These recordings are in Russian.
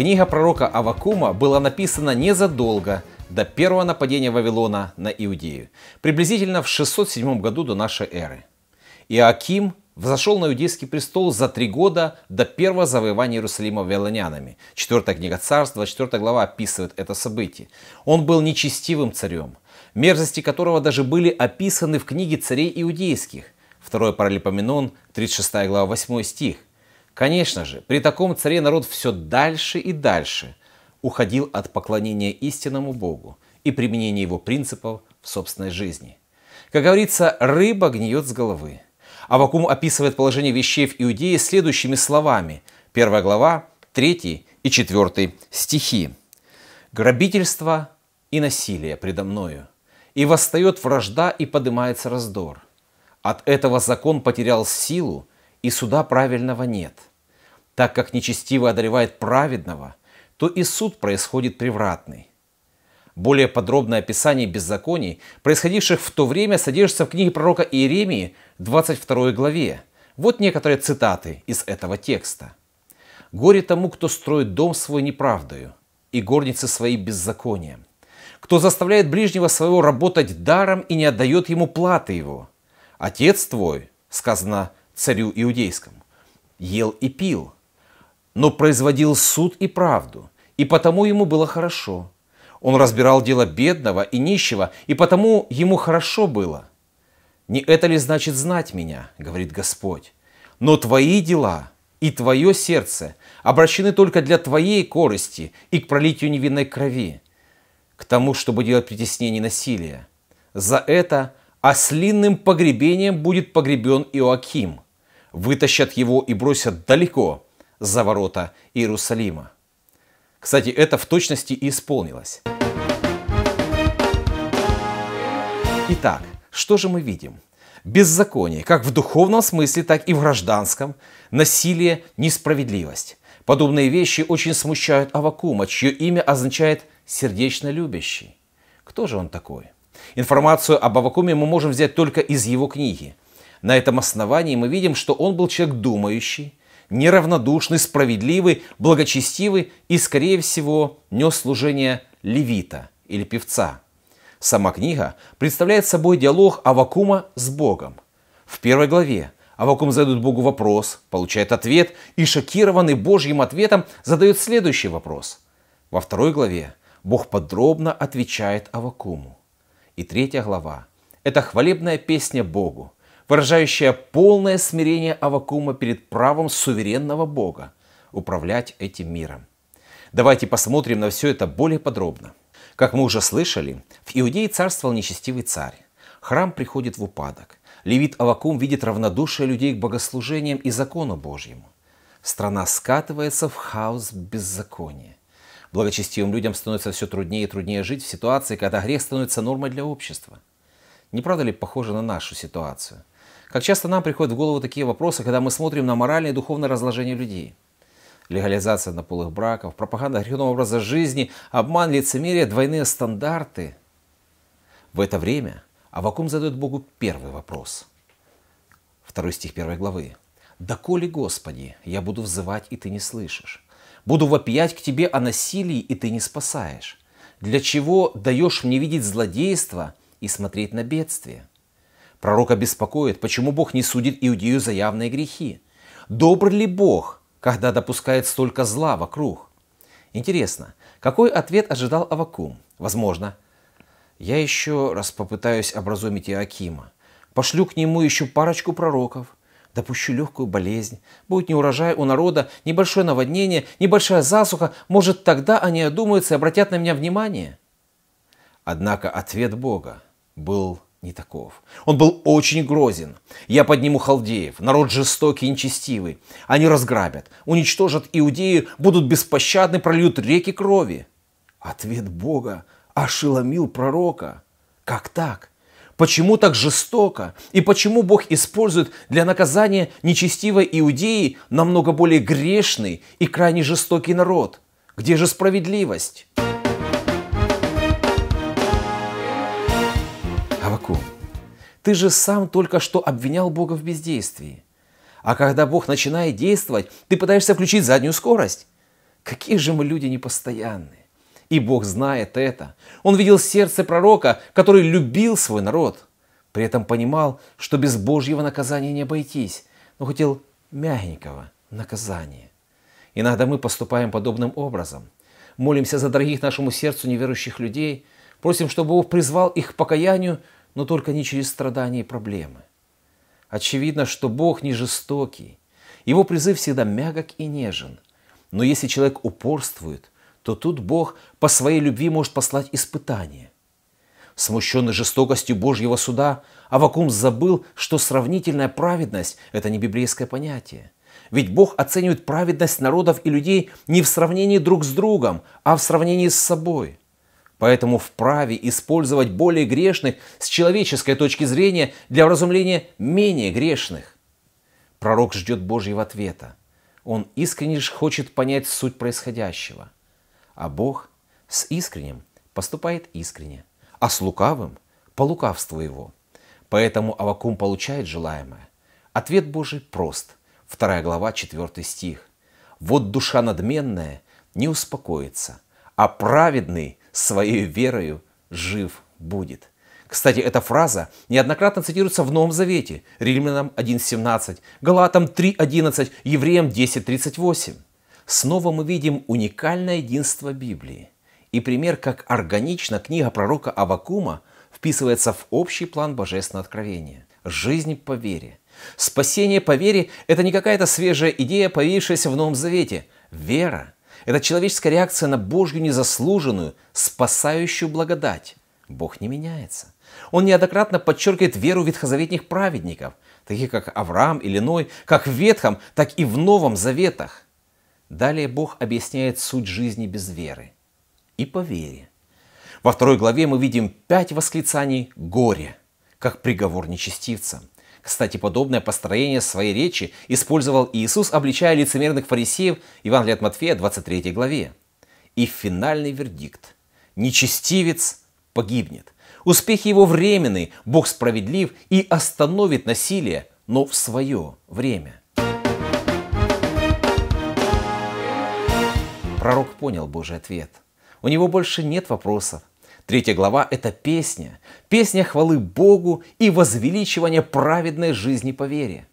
Книга пророка Авакума была написана незадолго до первого нападения Вавилона на Иудею, приблизительно в 607 году до нашей эры. Иоаким взошел на иудейский престол за три года до первого завоевания Иерусалима вавилонянами. Четвертая книга царств, четвертая глава описывает это событие. Он был нечестивым царем, мерзости которого даже были описаны в книге царей иудейских. Второй Паралипоменон, 36 глава, 8 стих. Конечно же, при таком царе народ все дальше и дальше уходил от поклонения истинному Богу и применения его принципов в собственной жизни. Как говорится, рыба гниет с головы. Авакум описывает положение вещей в Иудее следующими словами. первая глава, 3 и 4 стихи. «Грабительство и насилие предо мною, и восстает вражда и поднимается раздор. От этого закон потерял силу, и суда правильного нет. Так как нечестивый одаревает праведного, то и суд происходит превратный. Более подробное описание беззаконий, происходивших в то время, содержится в книге пророка Иеремии, 22 главе. Вот некоторые цитаты из этого текста. «Горе тому, кто строит дом свой неправдою, и горницы свои беззаконием, кто заставляет ближнего своего работать даром и не отдает ему платы его. Отец твой, сказано царю иудейскому. Ел и пил, но производил суд и правду, и потому ему было хорошо. Он разбирал дело бедного и нищего, и потому ему хорошо было. Не это ли значит знать меня, говорит Господь, но твои дела и твое сердце обращены только для твоей корости и к пролитию невинной крови, к тому, чтобы делать притеснение и насилие. За это ослинным погребением будет погребен Иоаким – вытащат его и бросят далеко за ворота Иерусалима. Кстати, это в точности и исполнилось. Итак, что же мы видим? Беззаконие, как в духовном смысле, так и в гражданском, насилие, несправедливость. Подобные вещи очень смущают Авакума, чье имя означает «сердечно любящий». Кто же он такой? Информацию об Авакуме мы можем взять только из его книги. На этом основании мы видим, что он был человек думающий, неравнодушный, справедливый, благочестивый и, скорее всего, нес служение левита или певца. Сама книга представляет собой диалог Авакума с Богом. В первой главе Авакум задает Богу вопрос, получает ответ и, шокированный Божьим ответом, задает следующий вопрос. Во второй главе Бог подробно отвечает Авакуму. И третья глава – это хвалебная песня Богу – выражающая полное смирение Авакума перед правом суверенного Бога управлять этим миром. Давайте посмотрим на все это более подробно. Как мы уже слышали, в Иудее царствовал нечестивый царь. Храм приходит в упадок. Левит Авакум видит равнодушие людей к богослужениям и закону Божьему. Страна скатывается в хаос беззакония. Благочестивым людям становится все труднее и труднее жить в ситуации, когда грех становится нормой для общества. Не правда ли похоже на нашу ситуацию? Как часто нам приходят в голову такие вопросы, когда мы смотрим на моральное и духовное разложение людей. Легализация однополых браков, пропаганда греховного образа жизни, обман, лицемерие, двойные стандарты. В это время Авакум задает Богу первый вопрос. Второй стих первой главы. «Доколе, Господи, я буду взывать, и Ты не слышишь? Буду вопиять к Тебе о насилии, и Ты не спасаешь? Для чего даешь мне видеть злодейство и смотреть на бедствие?» Пророка беспокоит, почему Бог не судит Иудею за явные грехи. Добр ли Бог, когда допускает столько зла вокруг? Интересно, какой ответ ожидал Авакум? Возможно, я еще раз попытаюсь образумить Иакима. Пошлю к нему еще парочку пророков. Допущу легкую болезнь. Будет неурожай у народа, небольшое наводнение, небольшая засуха. Может, тогда они одумаются и обратят на меня внимание? Однако ответ Бога был не таков. Он был очень грозен. Я подниму халдеев, народ жестокий и нечестивый. Они разграбят, уничтожат иудеи, будут беспощадны, прольют реки крови. Ответ Бога ошеломил пророка. Как так? Почему так жестоко? И почему Бог использует для наказания нечестивой Иудеи намного более грешный и крайне жестокий народ? Где же справедливость? греху. Ты же сам только что обвинял Бога в бездействии. А когда Бог начинает действовать, ты пытаешься включить заднюю скорость. Какие же мы люди непостоянные. И Бог знает это. Он видел сердце пророка, который любил свой народ. При этом понимал, что без Божьего наказания не обойтись, но хотел мягенького наказания. Иногда мы поступаем подобным образом. Молимся за дорогих нашему сердцу неверующих людей, просим, чтобы Бог призвал их к покаянию, но только не через страдания и проблемы. Очевидно, что Бог не жестокий. Его призыв всегда мягок и нежен. Но если человек упорствует, то тут Бог по своей любви может послать испытание. Смущенный жестокостью Божьего суда, Авакум забыл, что сравнительная праведность – это не библейское понятие. Ведь Бог оценивает праведность народов и людей не в сравнении друг с другом, а в сравнении с собой – поэтому вправе использовать более грешных с человеческой точки зрения для вразумления менее грешных. Пророк ждет Божьего ответа. Он искренне же хочет понять суть происходящего. А Бог с искренним поступает искренне, а с лукавым – по лукавству его. Поэтому Авакум получает желаемое. Ответ Божий прост. 2 глава, 4 стих. «Вот душа надменная не успокоится, а праведный своей верою жив будет. Кстати, эта фраза неоднократно цитируется в Новом Завете, Римлянам 1.17, Галатам 3.11, Евреям 10.38. Снова мы видим уникальное единство Библии и пример, как органично книга пророка Авакума вписывается в общий план божественного откровения. Жизнь по вере. Спасение по вере – это не какая-то свежая идея, появившаяся в Новом Завете. Вера – это человеческая реакция на Божью незаслуженную, спасающую благодать. Бог не меняется. Он неоднократно подчеркивает веру ветхозаветних праведников, таких как Авраам или Ной, как в Ветхом, так и в Новом Заветах. Далее Бог объясняет суть жизни без веры и по вере. Во второй главе мы видим пять восклицаний «горе», как приговор нечестивцам. Кстати, подобное построение своей речи использовал Иисус, обличая лицемерных фарисеев Евангелия от Матфея 23 главе. И финальный вердикт. Нечестивец погибнет. Успехи его временны, Бог справедлив и остановит насилие, но в свое время. Пророк понял Божий ответ. У него больше нет вопросов, Третья глава – это песня. Песня хвалы Богу и возвеличивания праведной жизни по вере.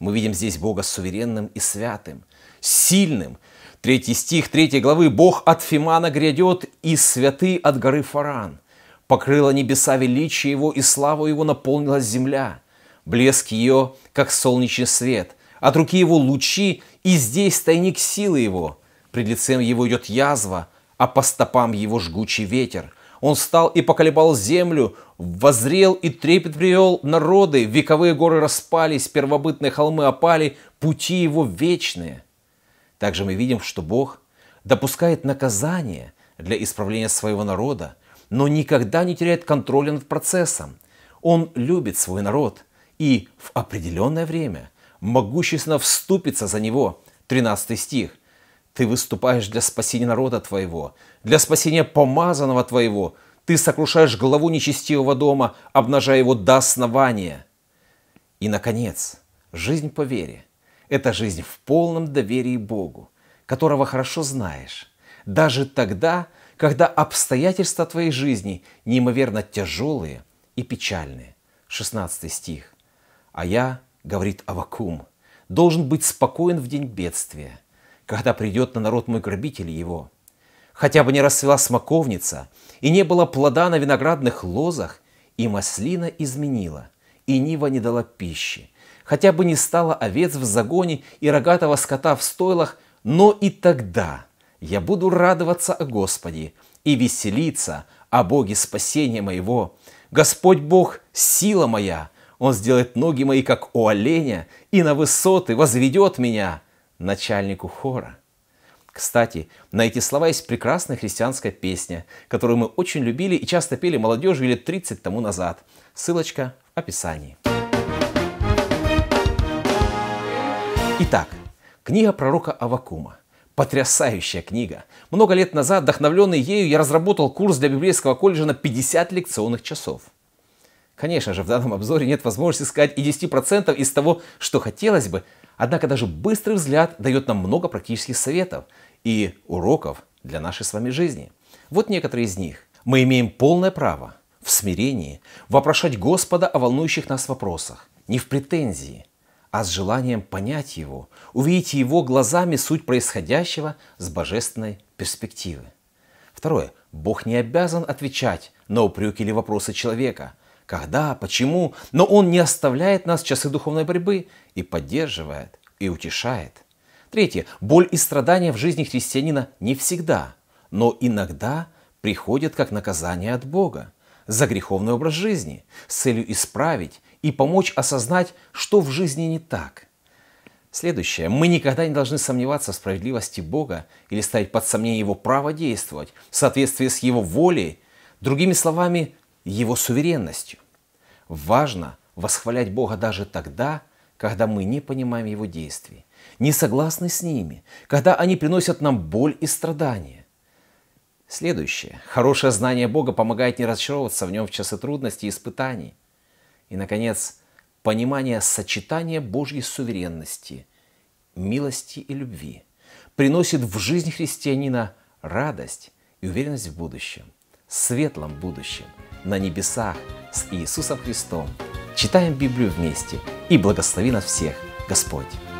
Мы видим здесь Бога суверенным и святым, сильным. Третий стих третьей главы «Бог от Фимана грядет, и святы от горы Фаран. Покрыла небеса величие его, и славу его наполнила земля. Блеск ее, как солнечный свет. От руки его лучи, и здесь тайник силы его. Пред лицем его идет язва, а по стопам его жгучий ветер. Он стал и поколебал землю, возрел и трепет привел народы, вековые горы распались, первобытные холмы опали, пути его вечные. Также мы видим, что Бог допускает наказание для исправления своего народа, но никогда не теряет контроля над процессом. Он любит свой народ и в определенное время могущественно вступится за него. 13 стих. Ты выступаешь для спасения народа твоего, для спасения помазанного твоего, ты сокрушаешь главу нечестивого дома, обнажая его до основания. И, наконец, жизнь по вере – это жизнь в полном доверии Богу, которого хорошо знаешь, даже тогда, когда обстоятельства твоей жизни неимоверно тяжелые и печальные. 16 стих. А я, говорит Авакум, должен быть спокоен в день бедствия, когда придет на народ мой грабитель его – хотя бы не расцвела смоковница, и не было плода на виноградных лозах, и маслина изменила, и нива не дала пищи, хотя бы не стало овец в загоне и рогатого скота в стойлах, но и тогда я буду радоваться о Господе и веселиться о Боге спасения моего. Господь Бог – сила моя, Он сделает ноги мои, как у оленя, и на высоты возведет меня, начальнику хора. Кстати, на эти слова есть прекрасная христианская песня, которую мы очень любили и часто пели молодежью лет 30 тому назад. Ссылочка в описании. Итак, книга пророка Авакума – Потрясающая книга. Много лет назад, вдохновленный ею, я разработал курс для библейского колледжа на 50 лекционных часов. Конечно же, в данном обзоре нет возможности сказать и 10% из того, что хотелось бы, однако даже быстрый взгляд дает нам много практических советов, и уроков для нашей с вами жизни. Вот некоторые из них. Мы имеем полное право в смирении вопрошать Господа о волнующих нас вопросах, не в претензии, а с желанием понять Его, увидеть Его глазами суть происходящего с божественной перспективы. Второе. Бог не обязан отвечать на упреки или вопросы человека. Когда, почему, но Он не оставляет нас в часы духовной борьбы и поддерживает, и утешает. Третье. Боль и страдания в жизни христианина не всегда, но иногда приходят как наказание от Бога за греховный образ жизни с целью исправить и помочь осознать, что в жизни не так. Следующее. Мы никогда не должны сомневаться в справедливости Бога или ставить под сомнение Его право действовать в соответствии с Его волей, другими словами, Его суверенностью. Важно восхвалять Бога даже тогда, когда мы не понимаем его действий, не согласны с ними, когда они приносят нам боль и страдания. Следующее. Хорошее знание Бога помогает не разочаровываться в нем в часы трудностей и испытаний. И, наконец, понимание сочетания Божьей суверенности, милости и любви приносит в жизнь христианина радость и уверенность в будущем, светлом будущем, на небесах с Иисусом Христом читаем Библию вместе. И благослови нас всех, Господь!